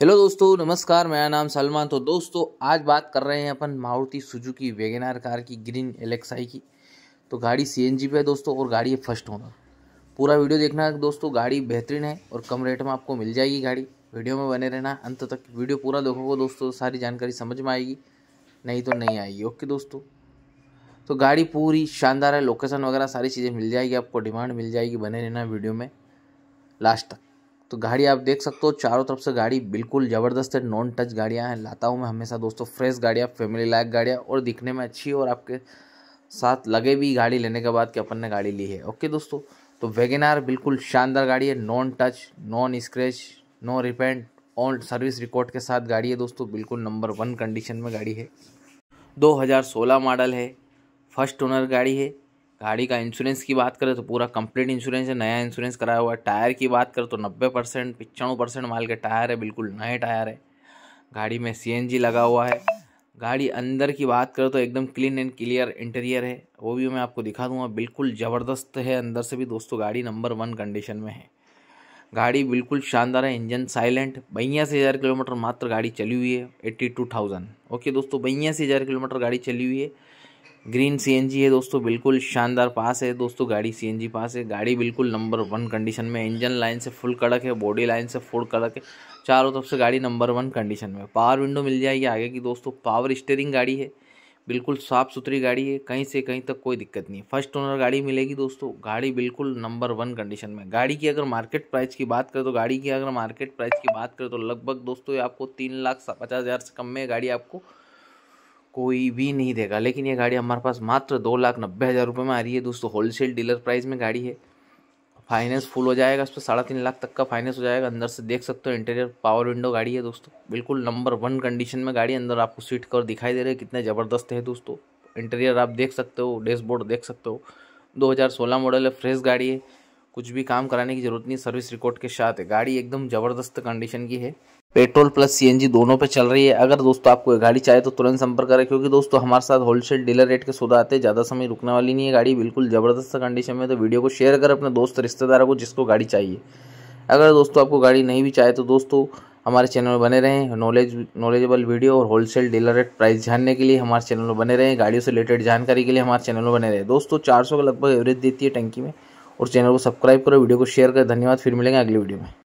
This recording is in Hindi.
हेलो दोस्तों नमस्कार मेरा नाम सलमान तो दोस्तों आज बात कर रहे हैं अपन मारुति सुजुकी वेगनार कार की ग्रीन एलेक्साई की तो गाड़ी सीएनजी पे है दोस्तों और गाड़ी है फर्स्ट ओनर पूरा वीडियो देखना दोस्तों गाड़ी बेहतरीन है और कम रेट में आपको मिल जाएगी गाड़ी वीडियो में बने रहना अंत तक वीडियो पूरा देखोगे दोस्तों सारी जानकारी समझ में आएगी नहीं तो नहीं आएगी ओके दोस्तों तो गाड़ी पूरी शानदार है लोकेशन वगैरह सारी चीज़ें मिल जाएगी आपको डिमांड मिल जाएगी बने रहना वीडियो में लास्ट तक तो गाड़ी आप देख सकते हो चारों तरफ से गाड़ी बिल्कुल ज़बरदस्त है नॉन टच गाड़ियाँ हैं लाता हूँ मैं हमेशा दोस्तों फ्रेश गाड़ियाँ फैमिली लाइक गाड़ियाँ और दिखने में अच्छी और आपके साथ लगे भी गाड़ी लेने के बाद कि अपन ने गाड़ी ली है ओके दोस्तों तो वेगन आर बिल्कुल शानदार गाड़ी है non touch non scratch no repaint on service record के साथ गाड़ी है दोस्तों बिल्कुल नंबर वन कंडीशन में गाड़ी है 2016 मॉडल है फर्स्ट ओनर गाड़ी है गाड़ी का इंश्योरेंस की बात करें तो पूरा कंप्लीट इंश्योरेंस है नया इंश्योरेंस कराया हुआ है टायर की बात करें तो नब्बे परसेंट पचानवे परसेंट माल के टायर है बिल्कुल नए टायर है गाड़ी में सी लगा हुआ है गाड़ी अंदर की बात करें तो एकदम क्लीन एंड क्लियर इंटीरियर है वो भी मैं आपको दिखा दूंगा बिल्कुल ज़बरदस्त है अंदर से भी दोस्तों गाड़ी नंबर वन कंडीशन में है गाड़ी बिल्कुल शानदार है इंजन साइलेंट बयासी हज़ार किलोमीटर मात्र गाड़ी चली हुई है एट्टी टू थाउजेंड ओके दोस्तों बयासी हज़ार किलोमीटर गाड़ी चली हुई है ग्रीन सीएनजी है दोस्तों बिल्कुल शानदार पास है दोस्तों गाड़ी सीएनजी पास है गाड़ी बिल्कुल नंबर वन कंडीशन में इंजन लाइन से फुल कड़क है बॉडी लाइन से फुल कड़क है चारों तरफ से गाड़ी नंबर वन कंडीशन में पावर विंडो मिल जाएगी आगे की दोस्तों पावर स्टेयरिंग गाड़ी है बिल्कुल साफ़ सुथरी गाड़ी है कहीं से कहीं तक कोई दिक्कत नहीं फर्स्ट ओनर गाड़ी मिलेगी दोस्तों गाड़ी बिल्कुल नंबर वन कंडीशन में गाड़ी की अगर मार्केट प्राइस की बात करें तो गाड़ी की अगर मार्केट प्राइस की बात करें तो लगभग दोस्तों आपको तीन लाख पचास हज़ार से कम में गाड़ी आपको कोई भी नहीं देगा लेकिन ये गाड़ी हमारे पास मात्र दो लाख नब्बे हज़ार रुपये में आ रही है दोस्तों होलसेल डीलर प्राइस में गाड़ी है फाइनेंस फुल हो जाएगा उस पर साढ़े तीन लाख तक का फाइनेंस हो जाएगा अंदर से देख सकते हो इंटीरियर पावर विंडो गाड़ी है दोस्तों बिल्कुल नंबर वन कंडीशन में गाड़ी अंदर आपको सीट कवर दिखाई दे रहे हैं कितने ज़बरदस्त है दोस्तों इंटीरियर आप देख सकते हो डैशबोर्ड देख सकते हो दो मॉडल है फ्रेश गाड़ी है कुछ भी काम कराने की ज़रूरत नहीं सर्विस रिकॉर्ड के साथ है गाड़ी एकदम ज़बरदस्त कंडीशन की है पेट्रोल प्लस सीएनजी दोनों पे चल रही है अगर दोस्तों आपको गाड़ी चाहिए तो तुरंत संपर्क करें क्योंकि दोस्तों हमारे साथ होलसेल डीलर रेट के सौदा आते हैं ज़्यादा समय रुकने वाली नहीं है गाड़ी बिल्कुल ज़बरदस्त कंडीशन में तो वीडियो को शेयर कर अपने दोस्त रिश्तेदारों को जिसको गाड़ी चाहिए अगर दोस्तों आपको गाड़ी नहीं भी चाहिए तो दोस्तों हमारे चैनल में बने रहें नॉलेज नॉलेजेबल वीडियो और होलसेल डीलर रेट प्राइस जानने के लिए हमारे चैनल में बने रहें गाड़ियों से रिलेटेड जानकारी के लिए हमारे चैनल में बने रहें दोस्तों चार सौ का लगभग एवरेज देती है टंकी में और चैनल को सब्सक्राइब करो वीडियो को शेयर करें धन्यवाद फिर मिलेंगे अगली वीडियो में